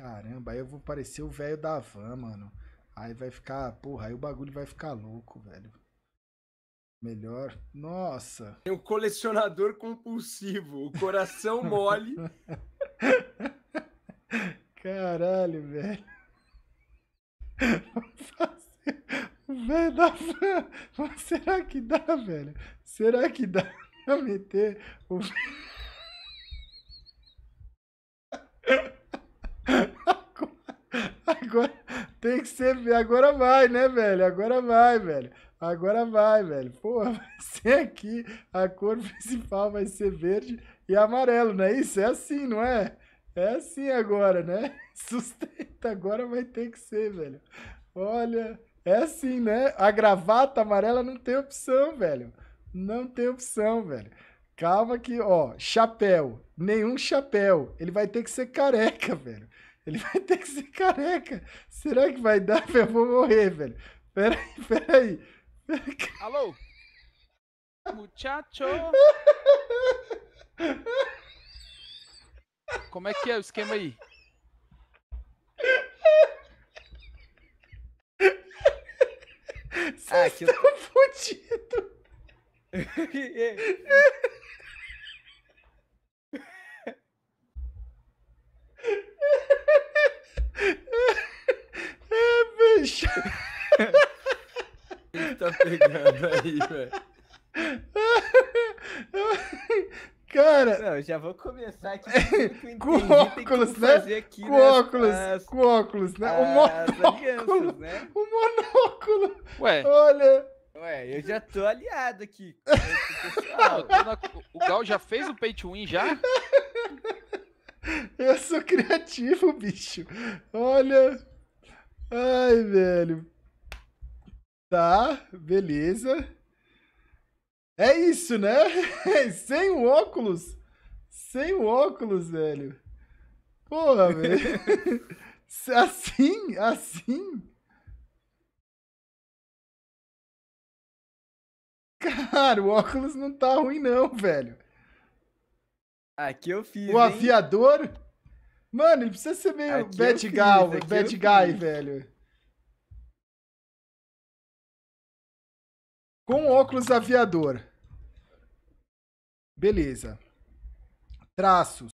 Caramba, aí eu vou parecer o velho da van, mano. Aí vai ficar, porra, aí o bagulho vai ficar louco, velho. Melhor. Nossa. Tem um colecionador compulsivo, o coração mole. Caralho, velho. Velho, dá pra... Será que dá, velho? Será que dá pra meter o. agora tem que ser. Agora vai, né, velho? Agora vai, velho. Agora vai, velho. Pô, vai ser aqui. A cor principal vai ser verde e amarelo, não é isso? É assim, não é? É assim agora, né? Sustenta, agora vai ter que ser, velho. Olha, é assim, né? A gravata amarela não tem opção, velho. Não tem opção, velho. Calma que, ó, chapéu. Nenhum chapéu. Ele vai ter que ser careca, velho. Ele vai ter que ser careca. Será que vai dar? Eu vou morrer, velho. Peraí, peraí. Alô? Muchacho! Como é que é o esquema aí? Vocês ah, estão eu... fodidos! É. tá pegando aí, velho? Cara. Não, já vou começar aqui. Com com óculos, né? Aqui, com né? óculos, as, com óculos, né? O monóculo. né? O monóculo. Ué. Olha. Ué, eu já tô aliado aqui. Pessoal. o Gal já fez o pay to win já? Eu sou criativo, bicho. Olha. Ai, velho. Tá, beleza. É isso, né? Sem o óculos. Sem o óculos, velho. Porra, velho. assim, assim. Cara, o óculos não tá ruim, não, velho. Aqui ah, eu fiz. O afiador? Mano, ele precisa ser meio Aqui bad, gal, bad guy, velho. Com óculos aviador. Beleza. Traços.